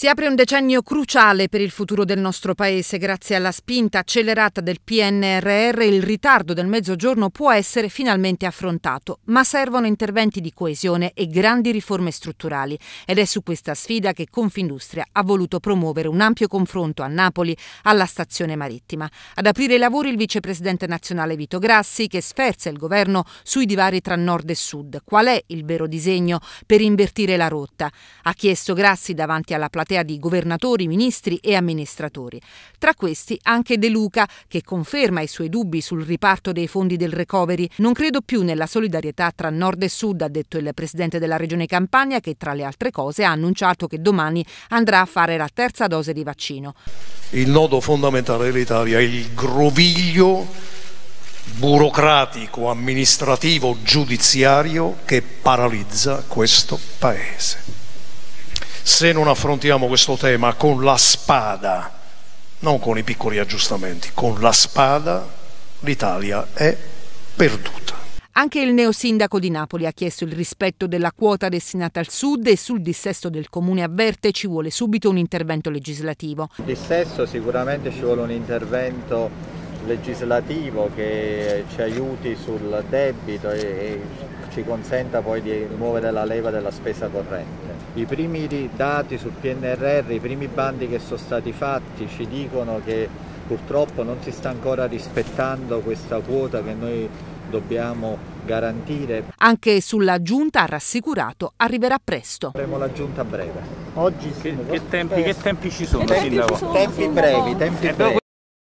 Si apre un decennio cruciale per il futuro del nostro Paese. Grazie alla spinta accelerata del PNRR il ritardo del mezzogiorno può essere finalmente affrontato, ma servono interventi di coesione e grandi riforme strutturali ed è su questa sfida che Confindustria ha voluto promuovere un ampio confronto a Napoli alla stazione marittima. Ad aprire i lavori il vicepresidente nazionale Vito Grassi che sferza il governo sui divari tra nord e sud. Qual è il vero disegno per invertire la rotta? Ha chiesto Grassi davanti alla platea platea di governatori, ministri e amministratori. Tra questi anche De Luca, che conferma i suoi dubbi sul riparto dei fondi del recovery. Non credo più nella solidarietà tra nord e sud, ha detto il presidente della regione Campania, che tra le altre cose ha annunciato che domani andrà a fare la terza dose di vaccino. Il nodo fondamentale dell'Italia è il groviglio burocratico, amministrativo, giudiziario che paralizza questo Paese se non affrontiamo questo tema con la spada, non con i piccoli aggiustamenti, con la spada l'Italia è perduta. Anche il neosindaco di Napoli ha chiesto il rispetto della quota destinata al sud e sul dissesto del comune avverte ci vuole subito un intervento legislativo. Il dissesto sicuramente ci vuole un intervento legislativo che ci aiuti sul debito e ci consenta poi di muovere la leva della spesa corrente. I primi dati sul PNRR, i primi bandi che sono stati fatti ci dicono che purtroppo non si sta ancora rispettando questa quota che noi dobbiamo garantire. Anche sulla giunta ha rassicurato, arriverà presto. Avremo la giunta breve. Oggi che, che, tempi, che eh, tempi ci sono? Tempi, tempi brevi, tempi eh, brevi.